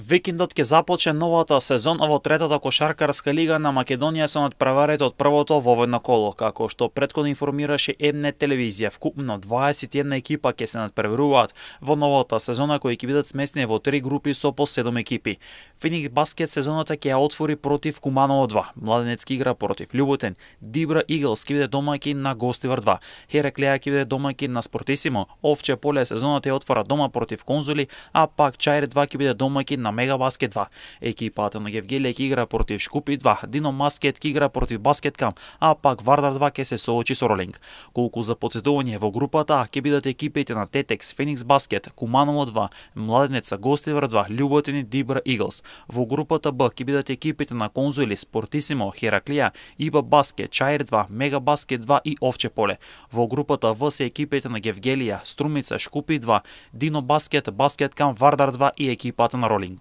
Викиндот ќе започне новата сезон во третата кошаркарска лига на Македонија со надпреварите од првото воведно коло, како што предходно информираше Ебне телевизија. Вкупно 21 екипа ќе се надпреваруваат во новата сезона кои ќе бидат сместени во три групи со по 7 екипи. Феник Баскет сезоната ќе ја отвори против Куманово 2, Младенецки игра против Љуботен, Дибра Иглс ќе биде домаќин на Гостивар 2, Хераклеја ќе биде домаќин на Спортисимо, Овче поле сезоната ја отвора дома против Конзули, а пак Чаир 2 ќе биде домаќин на на Мегабаскет 2. Екипата на Гевгелија ќе игра против Шкупи 2, Дино Маскет ќе игра против Баскет Кам, а пак Вардар 2 ќе се соочи со Ролинг. Колку за подсетување во групата ќе бидат екипите на Тетекс, Феникс Баскет, Куманово 2, Младенеца Гостивар 2, Љуботин и Дибра Иглс. Во групата Б ќе бидат екипите на Конзуили, Спортисимо, Хераклија, Иба Баскет, Чаир 2, Мега Баскет 2 и Овче поле. Во групата В се екипите на Гевгелија, Струмица, Шкупи 2, Дино Баскет, Баскет Кам, Вардар 2 и екипата на Ролинг.